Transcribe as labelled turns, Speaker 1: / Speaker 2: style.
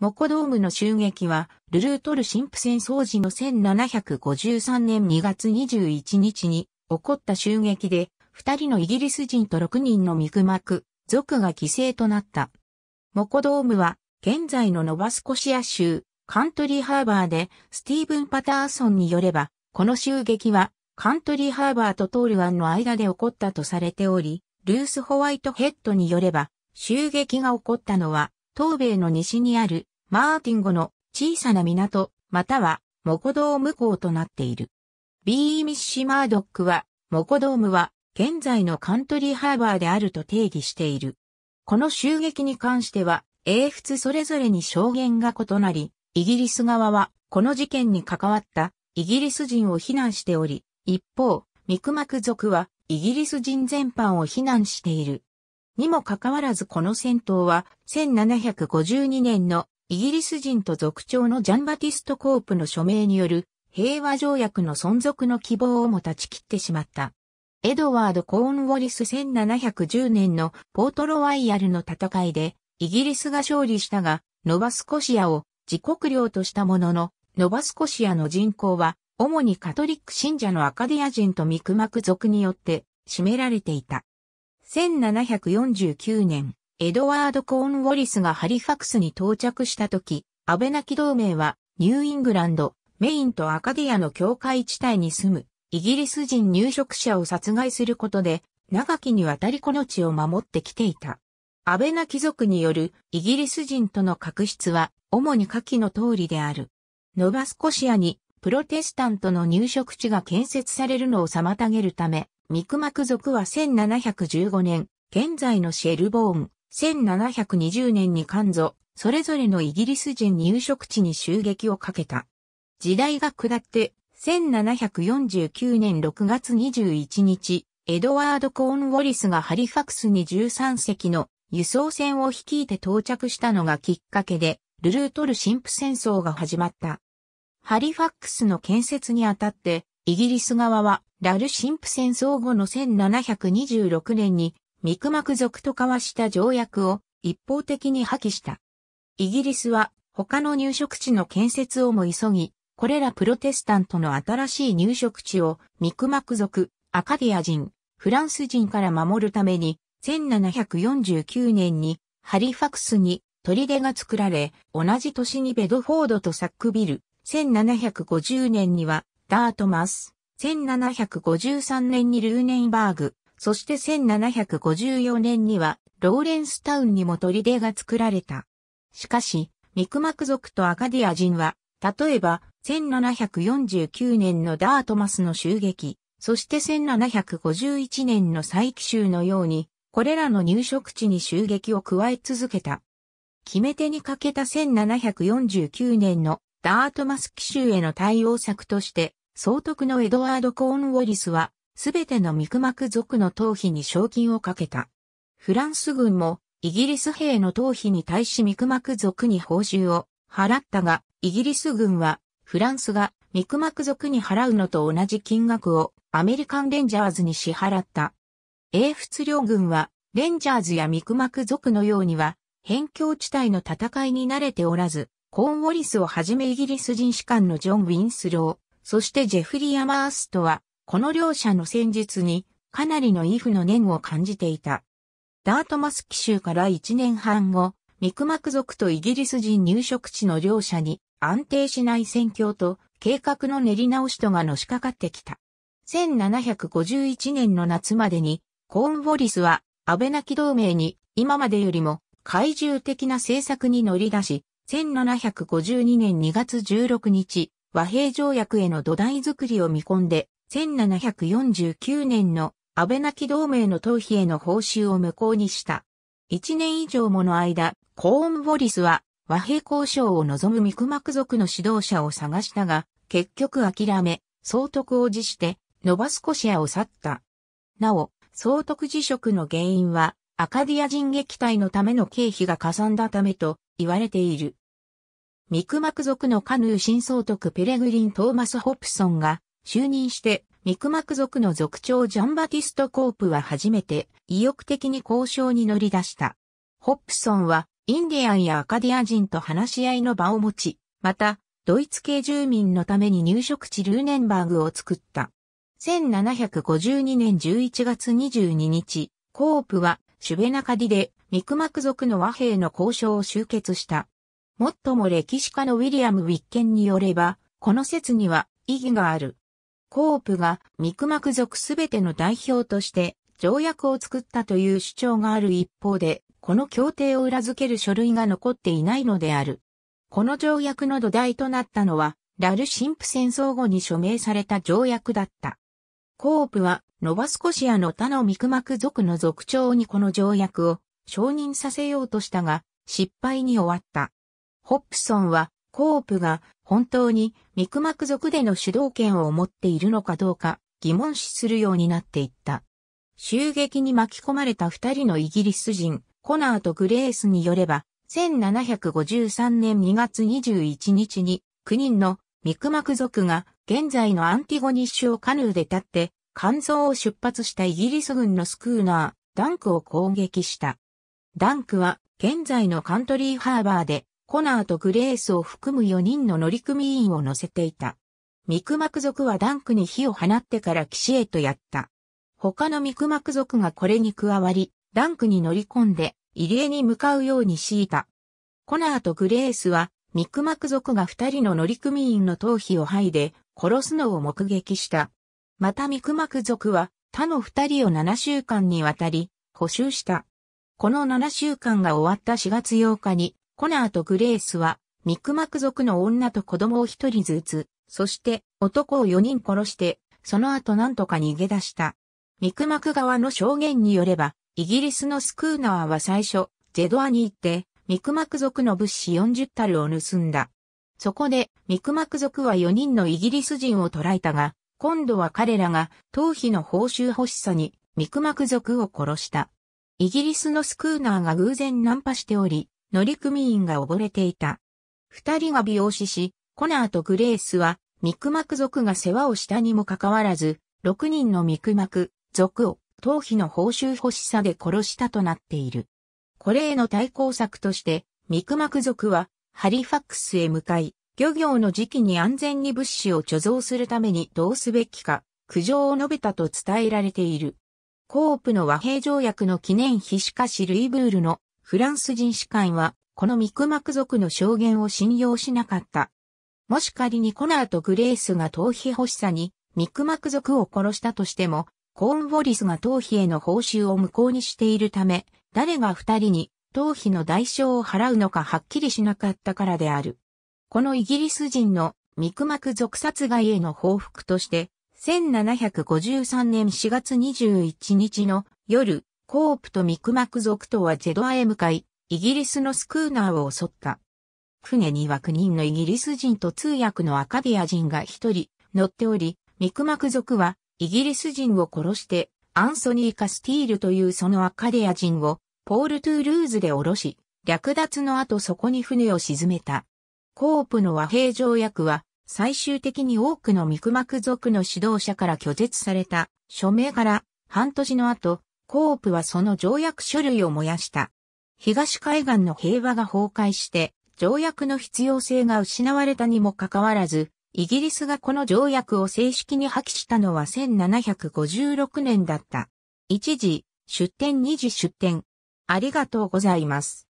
Speaker 1: モコドームの襲撃は、ルルートル神父戦争時の1753年2月21日に起こった襲撃で、二人のイギリス人と六人のミクマク、族が犠牲となった。モコドームは、現在のノバスコシア州、カントリーハーバーで、スティーブン・パターソンによれば、この襲撃は、カントリーハーバーとトール湾の間で起こったとされており、ルース・ホワイトヘッドによれば、襲撃が起こったのは、東米の西にあるマーティン語の小さな港、または、モコドーム港となっている。ビーミッシマードックは、モコドームは、現在のカントリーハーバーであると定義している。この襲撃に関しては、英仏それぞれに証言が異なり、イギリス側は、この事件に関わったイギリス人を非難しており、一方、ミクマク族はイギリス人全般を非難している。にもかかわらずこの戦闘は1752年のイギリス人と族長のジャンバティスト・コープの署名による平和条約の存続の希望をも断ち切ってしまった。エドワード・コーンウォリス1710年のポートロワイヤルの戦いで、イギリスが勝利したが、ノバスコシアを自国領としたものの、ノバスコシアの人口は、主にカトリック信者のアカディア人とミクマク族によって占められていた。1749年、エドワード・コーン・ウォリスがハリファクスに到着した時、アベナキ同盟はニューイングランド、メインとアカディアの境界地帯に住むイギリス人入植者を殺害することで長きにわたりこの地を守ってきていた。アベナ貴族によるイギリス人との確執は主に下記の通りである。ノバスコシアにプロテスタントの入植地が建設されるのを妨げるため、ミクマク族は1715年、現在のシェルボーン、1720年に関ぞ、それぞれのイギリス人入植地に襲撃をかけた。時代が下って、1749年6月21日、エドワード・コーン・ウォリスがハリファクスに13隻の輸送船を率いて到着したのがきっかけで、ルルートル神父戦争が始まった。ハリファックスの建設にあたって、イギリス側は、ラル神父戦争後の1726年にミクマク族と交わした条約を一方的に破棄した。イギリスは他の入植地の建設をも急ぎ、これらプロテスタントの新しい入植地をミクマク族、アカディア人、フランス人から守るために、1749年にハリファクスに砦が作られ、同じ年にベドフォードとサックビル、1750年にはダートマス、1753年にルーネンバーグ、そして1754年にはローレンスタウンにも砦が作られた。しかし、ミクマク族とアカディア人は、例えば、1749年のダートマスの襲撃、そして1751年の再起襲のように、これらの入植地に襲撃を加え続けた。決め手にかけた1749年のダートマス奇襲への対応策として、総督のエドワード・コーンウォリスは、すべてのミクマク族の頭皮に賞金をかけた。フランス軍もイギリス兵の頭皮に対しミクマク族に報酬を払ったが、イギリス軍はフランスがミクマク族に払うのと同じ金額をアメリカンレンジャーズに支払った。英仏領軍はレンジャーズやミクマク族のようには辺境地帯の戦いに慣れておらず、コーンウォリスをはじめイギリス人士官のジョン・ウィンスロー、そしてジェフリー・アマーストはこの両者の戦術にかなりの威風の念を感じていた。ダートマス騎手から1年半後、ミクマク族とイギリス人入植地の両者に安定しない戦況と計画の練り直しとがのしかかってきた。1751年の夏までにコーンウォリスは安倍なき同盟に今までよりも怪獣的な政策に乗り出し、1752年2月16日、和平条約への土台作りを見込んで、1749年の安倍亡き同盟の逃避への報酬を無効にした。一年以上もの間、コーンボリスは和平交渉を望むミクマク族の指導者を探したが、結局諦め、総督を辞して、ノバスコシアを去った。なお、総督辞職の原因は、アカディア人撃退のための経費がかさんだためと言われている。ミクマク族のカヌー新総督ペレグリン・トーマス・ホプソンが就任して、ミクマク族の族長ジャンバティスト・コープは初めて意欲的に交渉に乗り出した。ホップソンはインディアンやアカディア人と話し合いの場を持ち、また、ドイツ系住民のために入植地ルーネンバーグを作った。1752年11月22日、コープはシュベナカディでミクマク族の和平の交渉を終結した。もっとも歴史家のウィリアム・ウィッケンによれば、この説には意義がある。コープがミクマク族すべての代表として条約を作ったという主張がある一方で、この協定を裏付ける書類が残っていないのである。この条約の土台となったのは、ラル神父戦争後に署名された条約だった。コープは、ノバスコシアの他のミクマク族の族長にこの条約を承認させようとしたが、失敗に終わった。ホップソンは、コープが本当にミクマク族での主導権を持っているのかどうか疑問視するようになっていった。襲撃に巻き込まれた二人のイギリス人、コナーとグレースによれば、1753年2月21日に9人のミクマク族が現在のアンティゴニッシュをカヌーで立って、肝臓を出発したイギリス軍のスクーナー、ダンクを攻撃した。ダンクは現在のカントリーハーバーでコナーとグレースを含む4人の乗組員を乗せていた。ミクマク族はダンクに火を放ってから岸へとやった。他のミクマク族がこれに加わり、ダンクに乗り込んで、入江に向かうように強いた。コナーとグレースは、ミクマク族が二人の乗組員の頭皮を剥いで、殺すのを目撃した。またミクマク族は、他の二人を7週間にわたり、補修した。この7週間が終わった4月8日に、コナーとグレースは、ミクマク族の女と子供を一人ずつ、そして男を四人殺して、その後何とか逃げ出した。ミクマク側の証言によれば、イギリスのスクーナーは最初、ゼドアに行って、ミクマク族の物資40タルを盗んだ。そこで、ミクマク族は4人のイギリス人を捕らえたが、今度は彼らが、頭皮の報酬欲しさに、ミクマク族を殺した。イギリスのスクーナーが偶然ナンパしており、乗組員が溺れていた。二人が美容師し、コナーとグレースは、ミクマク族が世話をしたにもかかわらず、六人のミクマク族を頭皮の報酬欲しさで殺したとなっている。これへの対抗策として、ミクマク族はハリファックスへ向かい、漁業の時期に安全に物資を貯蔵するためにどうすべきか、苦情を述べたと伝えられている。コープの和平条約の記念碑しかしルイブールのフランス人士官は、このミクマク族の証言を信用しなかった。もし仮にコナーとグレースが逃避欲しさに、ミクマク族を殺したとしても、コーンウォリスが逃避への報酬を無効にしているため、誰が二人に逃避の代償を払うのかはっきりしなかったからである。このイギリス人のミクマク族殺害への報復として、1753年4月21日の夜、コープとミクマク族とはジェドアへ向かい、イギリスのスクーナーを襲った。船には9人のイギリス人と通訳のアカディア人が1人乗っており、ミクマク族はイギリス人を殺してアンソニー・カスティールというそのアカディア人をポール・トゥールーズで降ろし、略奪の後そこに船を沈めた。コープの和平条約は最終的に多くのミクマク族の指導者から拒絶された署名から半年の後、コープはその条約書類を燃やした。東海岸の平和が崩壊して、条約の必要性が失われたにもかかわらず、イギリスがこの条約を正式に破棄したのは1756年だった。一時、出展二次出展。ありがとうございます。